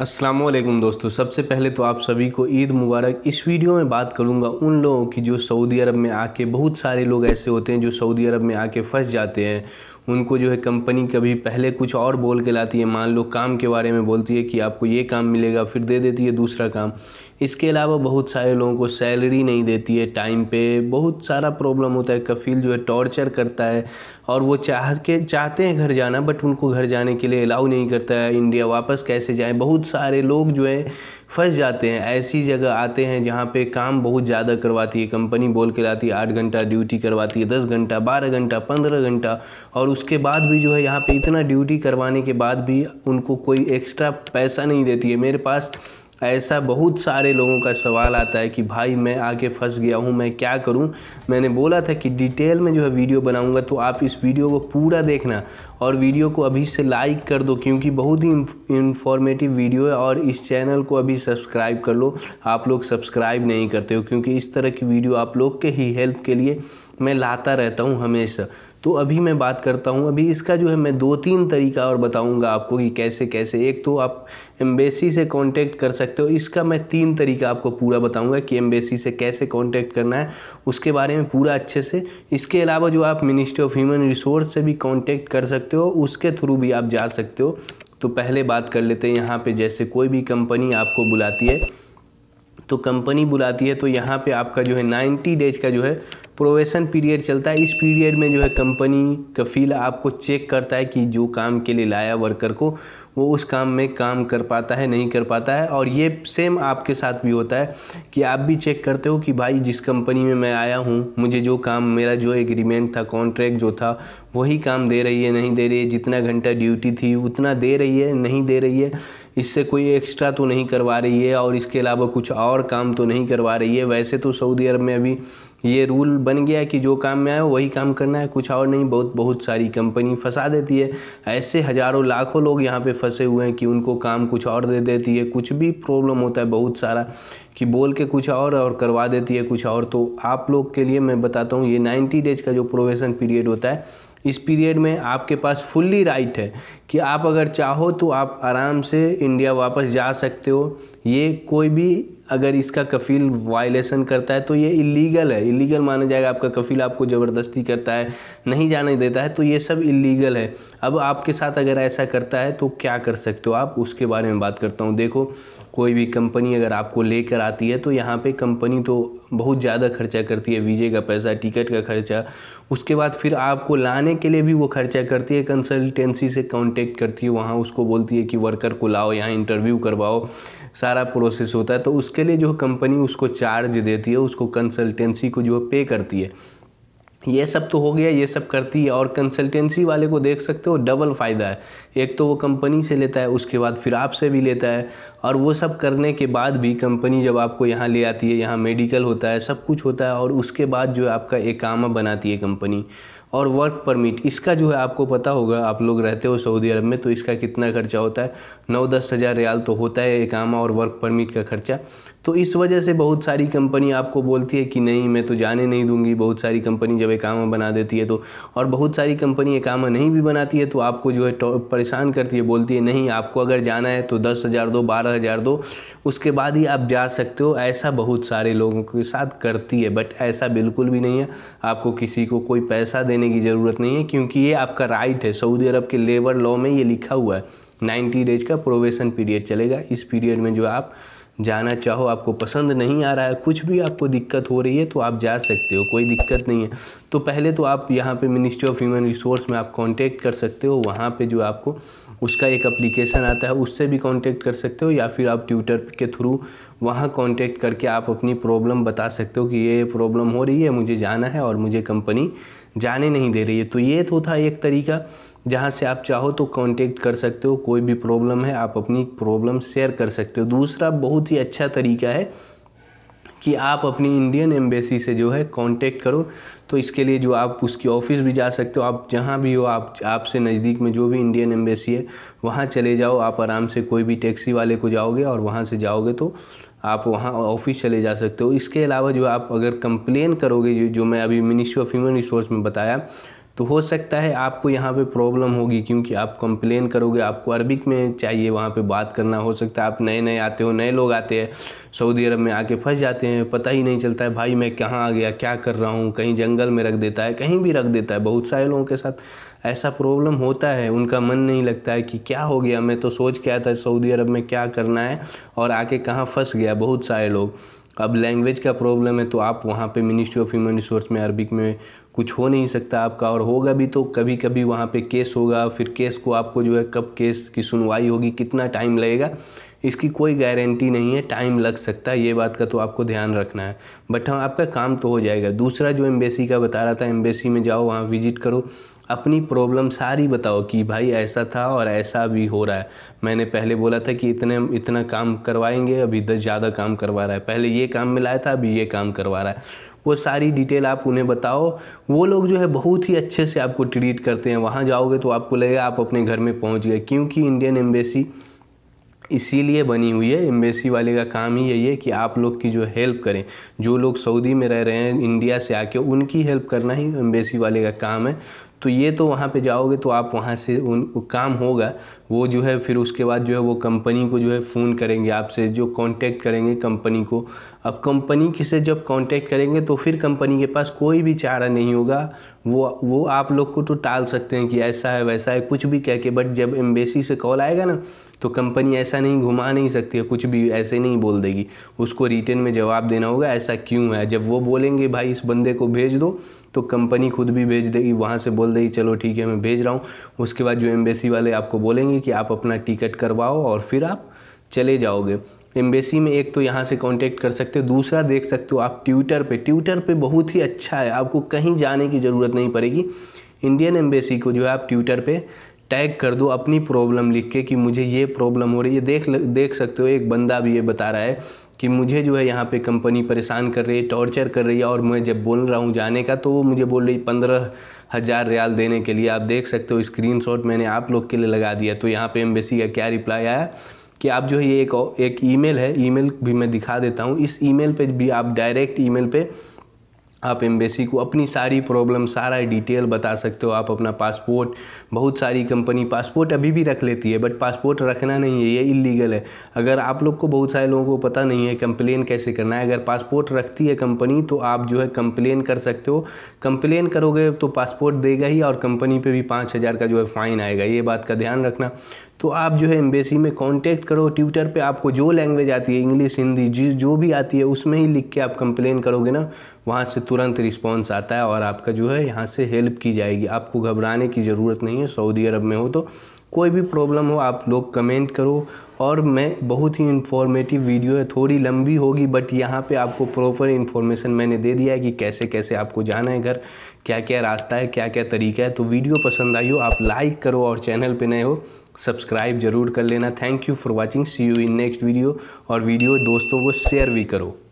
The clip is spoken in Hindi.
असलम दोस्तों सबसे पहले तो आप सभी को ईद मुबारक इस वीडियो में बात करूंगा उन लोगों की जो सऊदी अरब में आके बहुत सारे लोग ऐसे होते हैं जो सऊदी अरब में आके फंस जाते हैं उनको जो है कंपनी कभी पहले कुछ और बोल के लाती है मान लो काम के बारे में बोलती है कि आपको ये काम मिलेगा फिर दे देती है दूसरा काम इसके अलावा बहुत सारे लोगों को सैलरी नहीं देती है टाइम पे बहुत सारा प्रॉब्लम होता है कफील जो है टॉर्चर करता है और वो चाह के चाहते हैं घर जाना बट उनको घर जाने के लिए अलाउ नहीं करता है इंडिया वापस कैसे जाएँ बहुत सारे लोग जो है फंस जाते हैं ऐसी जगह आते हैं जहाँ पे काम बहुत ज़्यादा करवाती है कंपनी बोल के लाती है आठ घंटा ड्यूटी करवाती है दस घंटा बारह घंटा पंद्रह घंटा और उसके बाद भी जो है यहाँ पे इतना ड्यूटी करवाने के बाद भी उनको कोई एक्स्ट्रा पैसा नहीं देती है मेरे पास ऐसा बहुत सारे लोगों का सवाल आता है कि भाई मैं आके फंस गया हूँ मैं क्या करूँ मैंने बोला था कि डिटेल में जो है वीडियो बनाऊँगा तो आप इस वीडियो को पूरा देखना और वीडियो को अभी से लाइक कर दो क्योंकि बहुत ही इन्फॉर्मेटिव वीडियो है और इस चैनल को अभी सब्सक्राइब कर लो आप लोग सब्सक्राइब नहीं करते हो क्योंकि इस तरह की वीडियो आप लोग के ही हेल्प के लिए मैं लाता रहता हूँ हमेशा तो अभी मैं बात करता हूँ अभी इसका जो है मैं दो तीन तरीका और बताऊँगा आपको कि कैसे कैसे एक तो आप एम्बेसी से कांटेक्ट कर सकते हो इसका मैं तीन तरीका आपको पूरा बताऊँगा कि एम्बेसी से कैसे कांटेक्ट करना है उसके बारे में पूरा अच्छे से इसके अलावा जो आप मिनिस्ट्री ऑफ ह्यूमन रिसोर्स से भी कॉन्टैक्ट कर सकते हो उसके थ्रू भी आप जा सकते हो तो पहले बात कर लेते हैं यहाँ पर जैसे कोई भी कंपनी आपको बुलाती है तो कंपनी बुलाती है तो यहाँ पे आपका जो है नाइन्टी डेज का जो है प्रोवेशन पीरियड चलता है इस पीरियड में जो है कंपनी कफील आपको चेक करता है कि जो काम के लिए लाया वर्कर को वो उस काम में काम कर पाता है नहीं कर पाता है और ये सेम आपके साथ भी होता है कि आप भी चेक करते हो कि भाई जिस कंपनी में मैं आया हूँ मुझे जो काम मेरा जो एग्रीमेंट था कॉन्ट्रैक्ट जो था वही काम दे रही है नहीं दे रही है जितना घंटा ड्यूटी थी उतना दे रही है नहीं दे रही है इससे कोई एक्स्ट्रा तो नहीं करवा रही है और इसके अलावा कुछ और काम तो नहीं करवा रही है वैसे तो सऊदी अरब में अभी ये रूल बन गया है कि जो काम में आए वही काम करना है कुछ और नहीं बहुत बहुत सारी कंपनी फंसा देती है ऐसे हज़ारों लाखों लोग यहाँ पे फंसे हुए हैं कि उनको काम कुछ और दे देती है कुछ भी प्रॉब्लम होता है बहुत सारा कि बोल के कुछ और और करवा देती है कुछ और तो आप लोग के लिए मैं बताता हूँ ये नाइन्टी डेज का जो प्रोवेशन पीरियड होता है इस पीरियड में आपके पास फुल्ली राइट है कि आप अगर चाहो तो आप आराम से इंडिया वापस जा सकते हो ये कोई भी अगर इसका कफील वायलेशन करता है तो ये इलीगल है इलीगल माना जाएगा आपका कफील आपको ज़बरदस्ती करता है नहीं जाने देता है तो ये सब इलीगल है अब आपके साथ अगर ऐसा करता है तो क्या कर सकते हो आप उसके बारे में बात करता हूँ देखो कोई भी कंपनी अगर आपको लेकर आती है तो यहाँ पे कंपनी तो बहुत ज़्यादा खर्चा करती है वीजे का पैसा टिकट का खर्चा उसके बाद फिर आपको लाने के लिए भी वो खर्चा करती है कंसल्टेंसी से कांटेक्ट करती है वहाँ उसको बोलती है कि वर्कर को लाओ यहाँ इंटरव्यू करवाओ सारा प्रोसेस होता है तो उसके लिए जो कंपनी उसको चार्ज देती है उसको कंसल्टेंसी को जो पे करती है ये सब तो हो गया ये सब करती है और कंसल्टेंसी वाले को देख सकते हो डबल फ़ायदा है एक तो वो कंपनी से लेता है उसके बाद फिर आपसे भी लेता है और वो सब करने के बाद भी कंपनी जब आपको यहाँ ले आती है यहाँ मेडिकल होता है सब कुछ होता है और उसके बाद जो आपका एक कामा बनाती है कंपनी और वर्क परमिट इसका जो है आपको पता होगा आप लोग रहते हो सऊदी अरब में तो इसका कितना खर्चा होता है नौ दस हज़ार रियाल तो होता है एकामा और वर्क परमिट का खर्चा तो इस वजह से बहुत सारी कंपनी आपको बोलती है कि नहीं मैं तो जाने नहीं दूंगी बहुत सारी कंपनी जब एकामा बना देती है तो और बहुत सारी कंपनी एकामा नहीं भी बनाती है तो आपको जो है परेशान करती है बोलती है नहीं आपको अगर जाना है तो दस हज़ार दो बारह हज़ार दो उसके बाद ही आप जा सकते हो ऐसा बहुत सारे लोगों के साथ करती है बट ऐसा बिल्कुल भी नहीं है आपको किसी को कोई पैसा देने करने की ज़रूरत नहीं है क्योंकि ये आपका राइट है सऊदी अरब के लेबर लॉ में ये लिखा हुआ है 90 डेज का प्रोवेशन पीरियड चलेगा इस पीरियड में जो आप जाना चाहो आपको पसंद नहीं आ रहा है कुछ भी आपको दिक्कत हो रही है तो आप जा सकते हो कोई दिक्कत नहीं है तो पहले तो आप यहाँ पे मिनिस्ट्री ऑफ ह्यूमन रिसोर्स में आप कांटेक्ट कर सकते हो वहाँ पे जो आपको उसका एक अप्लीकेशन आता है उससे भी कांटेक्ट कर सकते हो या फिर आप ट्विटर के थ्रू वहाँ कॉन्टेक्ट करके आप अपनी प्रॉब्लम बता सकते हो कि ये प्रॉब्लम हो रही है मुझे जाना है और मुझे कंपनी जाने नहीं दे रही है तो ये तो था एक तरीका जहाँ से आप चाहो तो कांटेक्ट कर सकते हो कोई भी प्रॉब्लम है आप अपनी प्रॉब्लम शेयर कर सकते हो दूसरा बहुत ही अच्छा तरीका है कि आप अपनी इंडियन एम्बेसी से जो है कांटेक्ट करो तो इसके लिए जो आप उसकी ऑफिस भी जा सकते हो आप जहाँ भी हो आप आपसे नज़दीक में जो भी इंडियन एम्बेसी है वहाँ चले जाओ आप आराम से कोई भी टैक्सी वाले को जाओगे और वहाँ से जाओगे तो आप वहाँ ऑफिस चले जा सकते हो इसके अलावा जो आप अगर कंप्लेन करोगे जो मैं अभी मिनिस्ट्री ऑफ ह्यूमन रिसोर्स में बताया तो हो सकता है आपको यहाँ पे प्रॉब्लम होगी क्योंकि आप कंप्लेन करोगे आपको अरबिक में चाहिए वहाँ पे बात करना हो सकता है आप नए नए आते हो नए लोग आते हैं सऊदी अरब में आके फंस जाते हैं पता ही नहीं चलता है भाई मैं कहाँ आ गया क्या कर रहा हूँ कहीं जंगल में रख देता है कहीं भी रख देता है बहुत सारे लोगों के साथ ऐसा प्रॉब्लम होता है उनका मन नहीं लगता है कि क्या हो गया मैं तो सोच के था सऊदी अरब में क्या करना है और आके कहाँ फंस गया बहुत सारे लोग अब लैंग्वेज का प्रॉब्लम है तो आप वहाँ पे मिनिस्ट्री ऑफ ह्यूमन रिसोर्स में अरबिक में कुछ हो नहीं सकता आपका और होगा भी तो कभी कभी वहाँ पे केस होगा फिर केस को आपको जो है कब केस की सुनवाई होगी कितना टाइम लगेगा इसकी कोई गारंटी नहीं है टाइम लग सकता है ये बात का तो आपको ध्यान रखना है बट हाँ आपका काम तो हो जाएगा दूसरा जो एम्बेसी का बता रहा था एम्बेसी में जाओ वहाँ विजिट करो अपनी प्रॉब्लम सारी बताओ कि भाई ऐसा था और ऐसा भी हो रहा है मैंने पहले बोला था कि इतने इतना काम करवाएंगे अभी दस ज़्यादा काम करवा रहा है पहले ये काम मिलाया था अभी ये काम करवा रहा है वो सारी डिटेल आप उन्हें बताओ वो लोग जो है बहुत ही अच्छे से आपको ट्रीट करते हैं वहाँ जाओगे तो आपको लगेगा आप अपने घर में पहुँच गए क्योंकि इंडियन एम्बेसी इसीलिए बनी हुई है एम्बेसी वाले का काम ही यही है कि आप लोग की जो हेल्प करें जो लोग सऊदी में रह रहे हैं इंडिया से आके उनकी हेल्प करना ही एम्बेसी वाले का काम है तो ये तो वहाँ पे जाओगे तो आप वहाँ से उन काम होगा वो जो है फिर उसके बाद जो है वो कंपनी को जो है फ़ोन करेंगे आपसे जो कांटेक्ट करेंगे कंपनी को अब कंपनी किसे जब कांटेक्ट करेंगे तो फिर कंपनी के पास कोई भी चारा नहीं होगा वो वो आप लोग को तो टाल सकते हैं कि ऐसा है वैसा है कुछ भी कह के बट जब एम्बेसी से कॉल आएगा ना तो कंपनी ऐसा नहीं घुमा नहीं सकती है कुछ भी ऐसे नहीं बोल देगी उसको रिटर्न में जवाब देना होगा ऐसा क्यों है जब वो बोलेंगे भाई इस बंदे को भेज दो तो कंपनी खुद भी भेज देगी वहाँ से बोल देगी चलो ठीक है मैं भेज रहा हूँ उसके बाद जो एम्बेसी वाले आपको बोलेंगे कि आप अपना टिकट करवाओ और फिर आप चले जाओगे एम्बेसी में एक तो यहाँ से कांटेक्ट कर सकते हो दूसरा देख सकते हो आप ट्विटर पे ट्विटर पे बहुत ही अच्छा है आपको कहीं जाने की ज़रूरत नहीं पड़ेगी इंडियन एम्बेसी को जो है आप ट्विटर पे टैग कर दो अपनी प्रॉब्लम लिख के कि मुझे ये प्रॉब्लम हो रही है देख देख सकते हो एक बंदा भी ये बता रहा है कि मुझे जो है यहाँ पे कंपनी परेशान कर रही है टॉर्चर कर रही है और मैं जब बोल रहा हूँ जाने का तो वो मुझे बोल रही पंद्रह हज़ार रियाल देने के लिए आप देख सकते हो स्क्रीन मैंने आप लोग के लिए लगा दिया तो यहाँ पर एम्बेसी का क्या रिप्लाई आया कि आप जो है ये एक एक ईमेल है ईमेल भी मैं दिखा देता हूँ इस ईमेल पे भी आप डायरेक्ट ईमेल पे आप एम्बेसी को अपनी सारी प्रॉब्लम सारा डिटेल बता सकते हो आप अपना पासपोर्ट बहुत सारी कंपनी पासपोर्ट अभी भी रख लेती है बट पासपोर्ट रखना नहीं है ये इलीगल है अगर आप लोग को बहुत सारे लोगों को पता नहीं है कंप्लेन कैसे करना है अगर पासपोर्ट रखती है कंपनी तो आप जो है कंप्लेन कर सकते हो कंप्लेन करोगे तो पासपोर्ट देगा ही और कंपनी पर भी पाँच हज़ार का जो है फ़ाइन आएगा ये बात का ध्यान रखना तो आप जो है एम्बेसी में कांटेक्ट करो ट्विटर पे आपको जो लैंग्वेज आती है इंग्लिश हिंदी जो जो भी आती है उसमें ही लिख के आप कंप्लेन करोगे ना वहाँ से तुरंत रिस्पॉन्स आता है और आपका जो है यहाँ से हेल्प की जाएगी आपको घबराने की ज़रूरत नहीं है सऊदी अरब में हो तो कोई भी प्रॉब्लम हो आप लोग कमेंट करो और मैं बहुत ही इन्फॉर्मेटिव वीडियो है थोड़ी लंबी होगी बट यहाँ पे आपको प्रॉपर इन्फॉर्मेशन मैंने दे दिया है कि कैसे कैसे आपको जाना है घर क्या क्या रास्ता है क्या क्या तरीका है तो वीडियो पसंद आई हो आप लाइक करो और चैनल पे नए हो सब्सक्राइब जरूर कर लेना thank you for watching see you in next video और वीडियो दोस्तों को शेयर भी करो